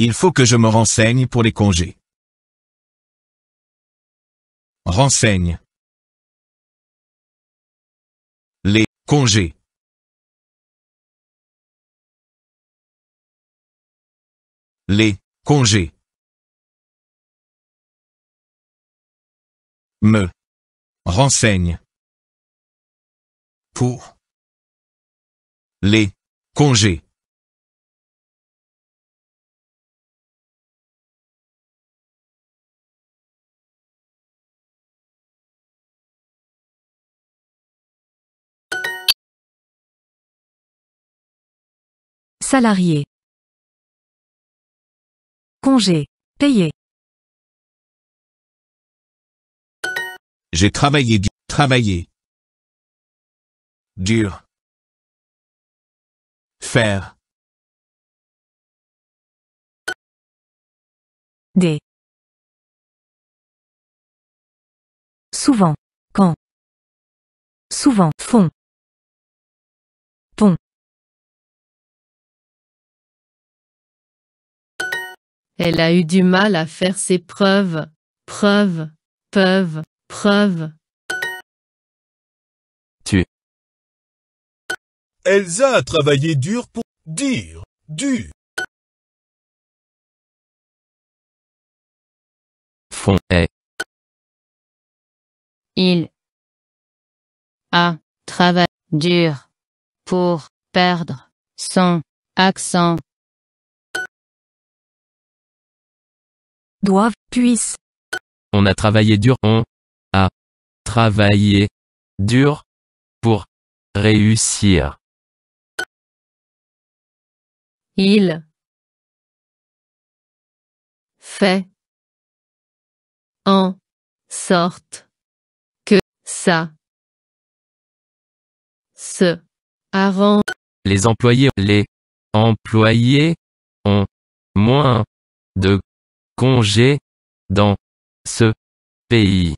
Il faut que je me renseigne pour les congés. Renseigne. Les congés. Les congés. Me renseigne pour les congés. Salarié. Congé. Payé. J'ai travaillé dur. Travailler. Dur. Faire. Des. Souvent. Quand. Souvent. Fond. Pont. Elle a eu du mal à faire ses preuves, preuves, peuvent, preuves. Tu. Elsa a travaillé dur pour dire du. Fond est. Il a travaillé dur pour perdre son accent doivent, puissent. On a travaillé dur, on a travaillé dur pour réussir. Il fait en sorte que ça se arrange. Les employés, les employés ont moins de congé dans ce pays.